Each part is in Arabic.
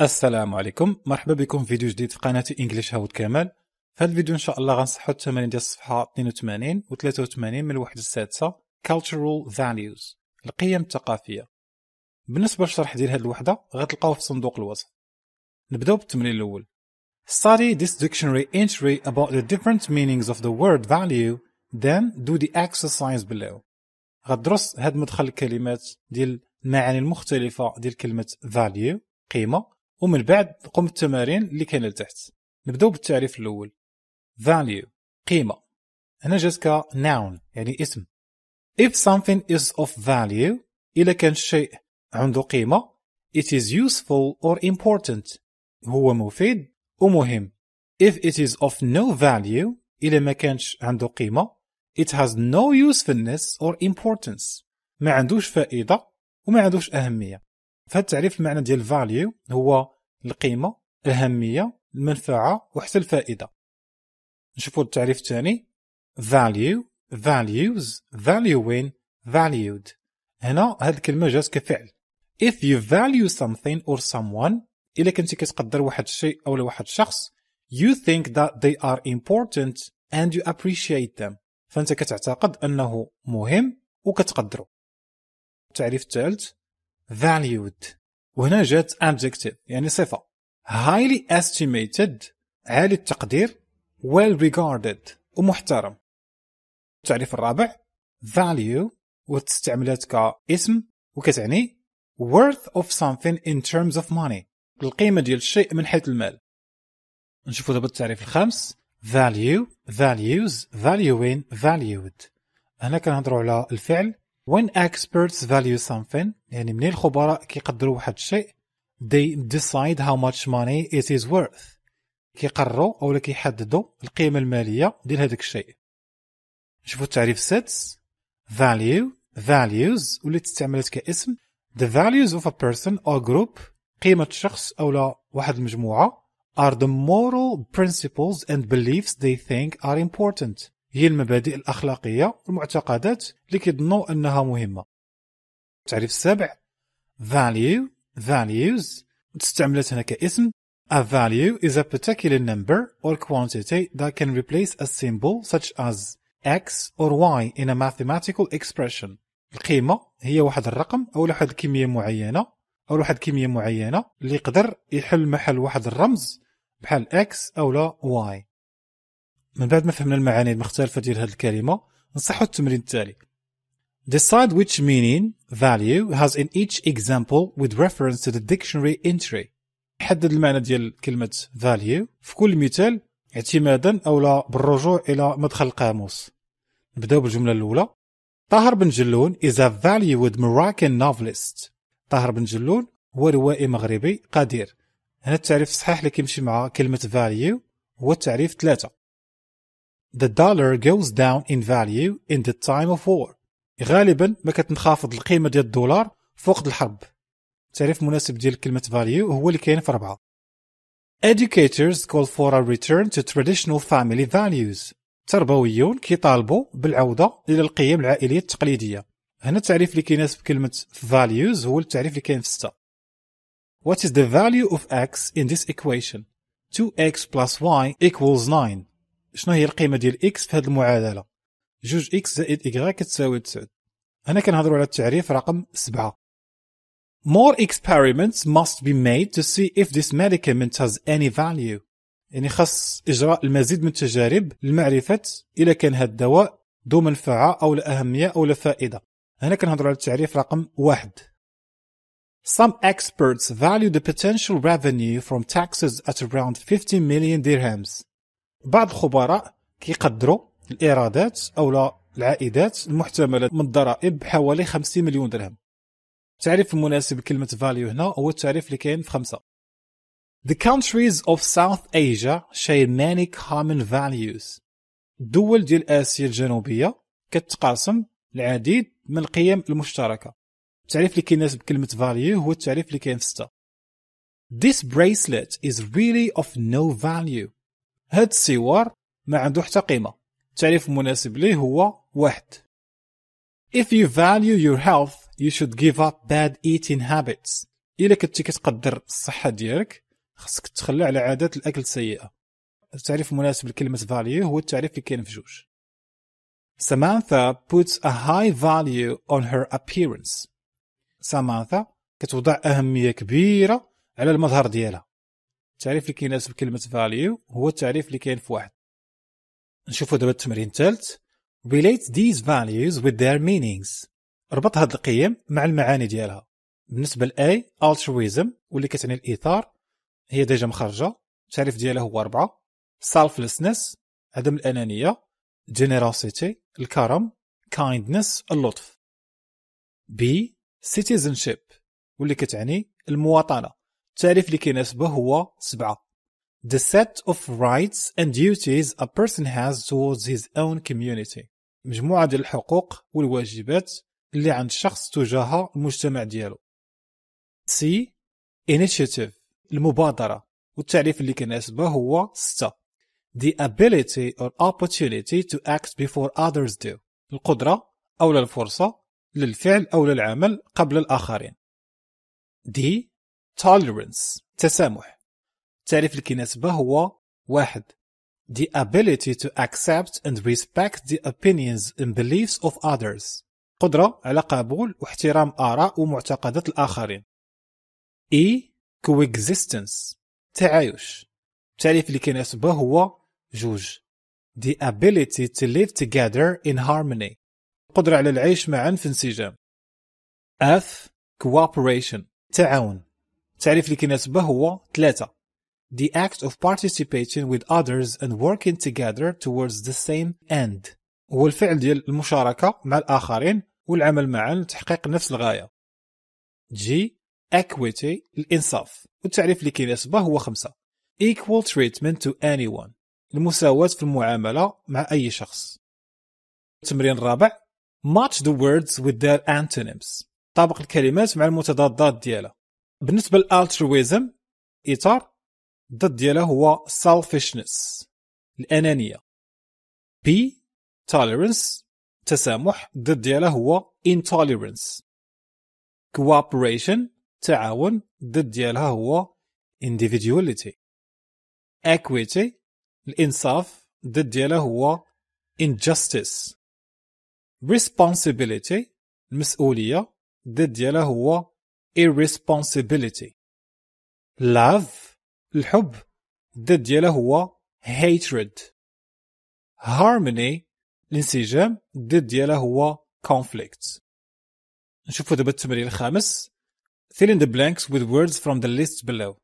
السلام عليكم مرحبا بكم في فيديو جديد في قناه انجلش هاود كمال في هذا الفيديو ان شاء الله غنصحوا التمارين ديال الصفحه 82 و 83 من الوحده السادسه cultural values القيم الثقافيه بالنسبه للشرح ديال هذه الوحده غتلقاوه في صندوق الوصف نبداو بالتمرين الاول study this dictionary entry about the different meanings of the word value then do the exercise below غدرس هاد مدخل الكلمات ديال المعاني المختلفه ديال كلمه value قيمه ومن بعد قم بالتمارين اللي كاينه لتحت نبداو بالتعريف الاول value قيمه هنا جات كناون يعني اسم if something is of value الا كان الشيء عنده قيمه it is useful or important هو مفيد ومهم if it is of no value إلا ما كانش عنده قيمة it has no usefulness or importance ما عندوش فائدة وما عندوش أهمية فهاد التعريف المعنى ديال فاليو هو القيمه الاهميه المنفعه وحتى الفائده نشوفوا التعريف الثاني value values valuing valued هنا هاد الكلمه جات كفعل if you value something or someone الا كنتي كتقدر واحد الشيء او واحد الشخص you think that they are important and you appreciate them فانت كتعتقد انه مهم وكتقدره التعريف الثالث valued وهنا جات adjective يعني صفة highly estimated عالي التقدير well regarded ومحترم التعريف الرابع value وتستعملات كاسم وكتعني worth of something in terms of money القيمة ديال الشيء من حيث المال نشوفوا دابا التعريف الخامس value values valuing valued هنا كنهضروا على الفعل when experts value something يعني منين الخبراء كيقدروا واحد الشيء they decide how much money it is worth كيقرروا اولا كيحددوا القيمه الماليه ديال هذاك الشيء شوفوا التعريف sets value values واللي تستعملت كاسم the values of a person or group قيمه شخص اولا واحد المجموعه are the moral principles and beliefs they think are important هي المبادئ الأخلاقية والمعتقدات اللي كيظنوا أنها مهمة التعريف السابع value values تستعملت هنا كاسم A value is a particular number or quantity that can replace a symbol such as x or y in a mathematical expression. القيمة هي واحد الرقم أو واحد الكمية معينة أو واحد الكمية معينة اللي يقدر يحل محل واحد الرمز بحال x أو لا y. من بعد ما فهمنا المعاني المختلفة ديال هذه الكلمة نصحوا التمرين التالي Decide which meaning value has in each example with reference to the dictionary entry حدد المعنى ديال كلمة value في كل مثال اعتمادا أو بالرجوع إلى مدخل القاموس نبداو بالجملة الأولى طاهر بن جلون is a valued Moroccan novelist طاهر بن جلون هو روائي مغربي قدير هنا التعريف الصحيح اللي كيمشي مع كلمة value هو التعريف ثلاثة The dollar goes down in value in the time of war. غالبا ما كتنخفض القيمة ديال الدولار فوق الحرب. التعريف المناسب ديال كلمة value هو اللي كاين في ربعة. Educators call for a return to traditional family values. تربويون كيطالبوا بالعودة إلى القيم العائلية التقليدية. هنا التعريف اللي كيناسب كلمة values هو التعريف اللي كاين في 6. What is the value of x in this equation? 2x plus y equals 9. شنو هي القيمه ديال اكس في هذه المعادله جوج اكس زائد ايكغاي كتساوي 9 هنا كنهضروا على التعريف رقم 7 More experiments must be made to see if this medicament has any value. يعني خاص إجراء المزيد من التجارب لمعرفة إذا كان هذا الدواء ذو منفعة أو لا أهمية أو لا فائدة. هنا كنهضروا على التعريف رقم واحد. Some experts value the potential revenue from taxes at around 50 million dirhams. بعض الخبراء كيقدروا الايرادات او العائدات المحتمله من الضرائب بحوالي 50 مليون درهم التعريف المناسب لكلمه فاليو هنا هو التعريف اللي كاين في خمسه The countries of South Asia share many common values. الدول ديال آسيا الجنوبية كتقاسم العديد من القيم المشتركة. التعريف اللي كيناسب كلمة value هو التعريف اللي كاين في ستة. This bracelet is really of no value. هاد السوار ما عنده حتى قيمة التعريف المناسب ليه هو واحد If you value your health you should give up bad eating habits إلا كنتي كتقدر الصحة ديالك خصك تخلى على عادات الأكل السيئة التعريف المناسب لكلمة value هو التعريف اللي كاين في جوج Samantha puts a high value on her appearance. سامانثا كتوضع أهمية كبيرة على المظهر ديالها. التعريف اللي كيناسب كلمه فاليو هو التعريف اللي كاين في واحد نشوفوا دابا التمرين الثالث relate these values with their meanings ربط هاد القيم مع المعاني ديالها بالنسبه لاي altruism واللي كتعني الايثار هي ديجا مخرجه التعريف ديالها هو اربعه selflessness عدم الانانيه generosity الكرم kindness اللطف B citizenship واللي كتعني المواطنه التعريف اللي كيناسبه هو سبعة The set of rights and duties a person has towards his own community مجموعة ديال الحقوق والواجبات اللي عند الشخص تجاه المجتمع ديالو C initiative المبادرة والتعريف اللي كيناسبه هو ستة The ability or opportunity to act before others do القدرة أو الفرصة للفعل أو للعمل قبل الآخرين D tolerance تسامح تعريف الكنسبة هو واحد the ability to accept and respect the opinions and beliefs of others قدرة على قبول واحترام آراء ومعتقدات الآخرين E coexistence تعايش التعريف اللي هو جوج the ability to live together in harmony قدرة على العيش معا في انسجام F cooperation تعاون التعريف اللي كيناسبه هو ثلاثة the act of participating with others and working together towards the same end هو الفعل ديال المشاركة مع الآخرين والعمل معا لتحقيق نفس الغاية جي equity الإنصاف والتعريف اللي كيناسبه هو خمسة equal treatment to anyone المساواة في المعاملة مع أي شخص التمرين الرابع match the words with their antonyms طابق الكلمات مع المتضادات ديالها بالنسبه للالترويزم اطار ضد ديالها هو selfishness الانانيه بي توليرنس تسامح ضد ديالها هو intolerance cooperation تعاون ضد ديالها هو individuality equity الانصاف ضد ديالها هو injustice responsibility المسؤوليه ضد ديالها هو irresponsibility love الحب ضد ديالها هو hatred harmony الانسجام ضد ديالها هو conflict نشوفوا دابا التمرين الخامس fill in the blanks with words from the list below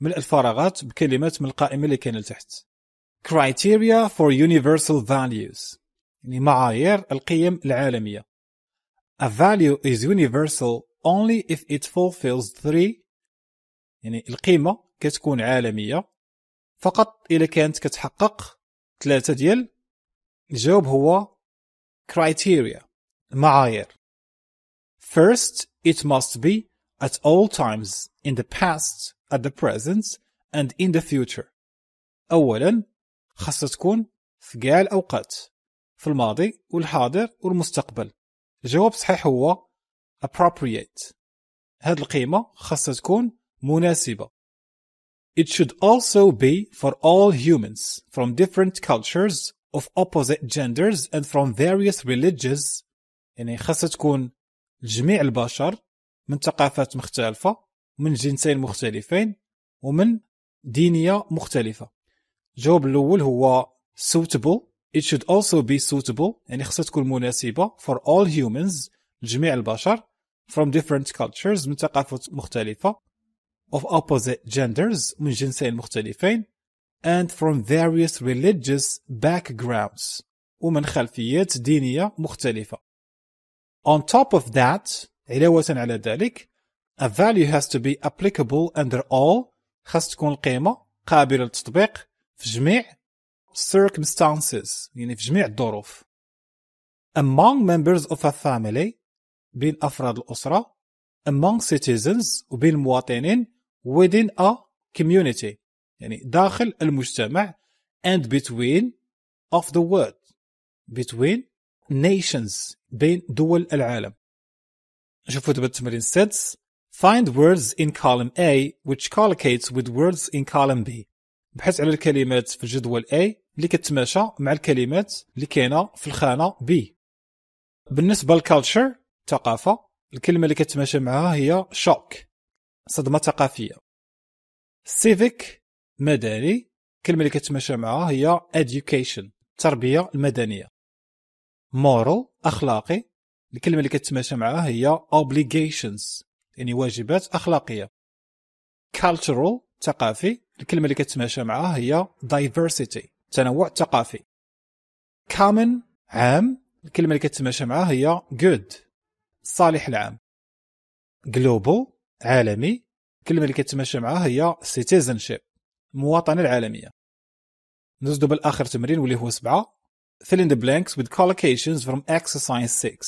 ملء الفراغات بكلمات من القائمه اللي كاينه لتحت criteria for universal values يعني معايير القيم العالميه a value is universal only if it fulfills three يعني القيمة كتكون عالمية فقط إذا كانت كتحقق ثلاثة ديال الجواب هو criteria معايير First, it must be at all times in the past, at the present and in the future. أولا خاصها تكون في كاع الأوقات في الماضي والحاضر والمستقبل الجواب صحيح هو appropriate هاد القيمة خاصها تكون مناسبة It should also be for all humans from different cultures of opposite genders and from various religions يعني خاصها تكون جميع البشر من ثقافات مختلفة من جنسين مختلفين ومن دينية مختلفة الجواب الأول هو suitable It should also be suitable يعني خاصها تكون مناسبة for all humans لجميع البشر from different cultures من ثقافات مختلفة of opposite genders من جنسين مختلفين and from various religious backgrounds ومن خلفيات دينية مختلفة. On top of that علاوة على ذلك a value has to be applicable under all خاص تكون القيمة قابلة للتطبيق في جميع circumstances يعني في جميع الظروف. Among members of a family بين أفراد الأسرة among citizens وبين المواطنين within a community يعني داخل المجتمع and between of the world between nations بين دول العالم شوفوا دابا التمرين السادس find words in column A which collocates with words in column B بحث على الكلمات في الجدول A اللي كتماشى مع الكلمات اللي كاينه في الخانه B بالنسبه للكالتشر ثقافه الكلمه اللي كتماشى معها هي شوك صدمه ثقافيه سيفيك مدني الكلمه اللي كتماشى معها هي education التربيه المدنيه مورال اخلاقي الكلمه اللي كتماشى معها هي obligations يعني واجبات اخلاقيه cultural ثقافي الكلمه اللي كتماشى معها هي diversity التنوع الثقافي common عام الكلمه اللي كتماشى معها هي good الصالح العام جلوبو عالمي الكلمه اللي كتماشى معها هي شيب المواطنه العالميه نزدو بالاخر تمرين واللي هو سبعة fill in the blanks with collocations from exercise 6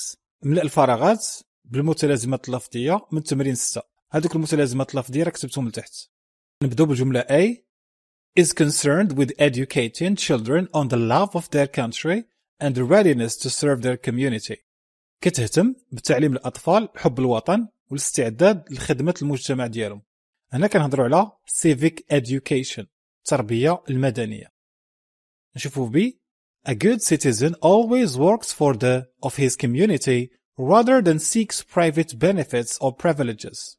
ملأ الفراغات بالمتلازمات اللفظيه من تمرين 6 هذوك المتلازمات اللفظيه راه كتبتهم لتحت نبداو بالجمله A is concerned with educating children on the love of their country and the readiness to serve their community كتهتم بتعليم الاطفال حب الوطن والاستعداد لخدمه المجتمع ديالهم هنا كنهضروا على civic education التربيه المدنيه نشوفوا بي A good citizen always works for the of his community rather than seeks private benefits or privileges.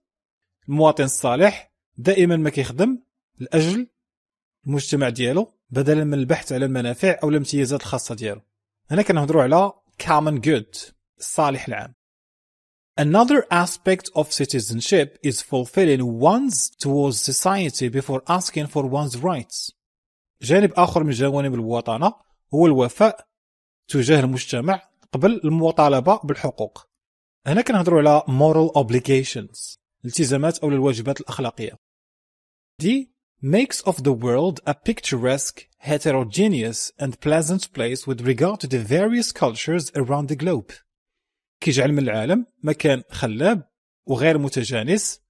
المواطن الصالح دائما ما كيخدم لاجل المجتمع ديالو بدلا من البحث على المنافع او الامتيازات الخاصه ديالو هنا كنهضرو على common good الصالح العام. Another aspect of citizenship is fulfilling one's towards society before asking for one's rights. جانب آخر من جوانب الوطنة هو الوفاء تجاه المجتمع قبل المطالبة بالحقوق. هنا كنهضروا على moral obligations التزامات أو الواجبات الأخلاقية. D makes of the world a picturesque, heterogeneous and pleasant place with regard to the various cultures around the globe. كيجعل من العالم مكان خلاب وغير متجانس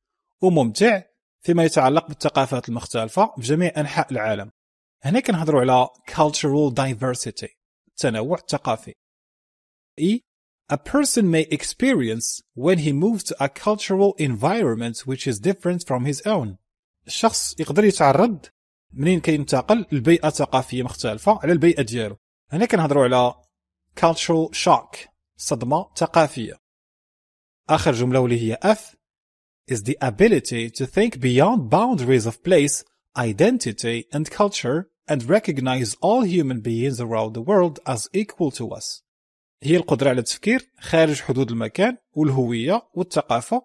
وممتع فيما يتعلق بالثقافات المختلفة في جميع أنحاء العالم هنا كنهضروا على cultural diversity التنوع الثقافي إي e, A person may experience when he moves to a cultural environment which is different from his own. الشخص يقدر يتعرض منين كينتقل لبيئة ثقافية مختلفة على البيئة ديالو. هنا كنهضروا على cultural shock صدمة ثقافية. آخر جملة واللي هي F is the ability to think beyond boundaries of place, identity and culture and recognize all human beings around the world as equal to us. هي القدرة على التفكير خارج حدود المكان والهوية والثقافة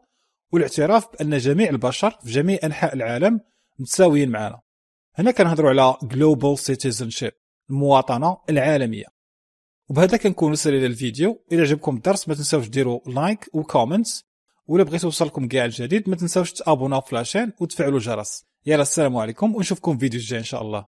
والاعتراف بأن جميع البشر في جميع أنحاء العالم متساويين معنا. هنا كنهضروا على Global Citizenship المواطنة العالمية وبهذا كنكون وصلنا للفيديو الى عجبكم الدرس ما تنساوش ديروا لايك وكومنت ولا بغيتوا يوصلكم كاع الجديد ما تنساوش تابوناو في لاشين وتفعلوا الجرس يلا السلام عليكم ونشوفكم فيديو الجاي ان شاء الله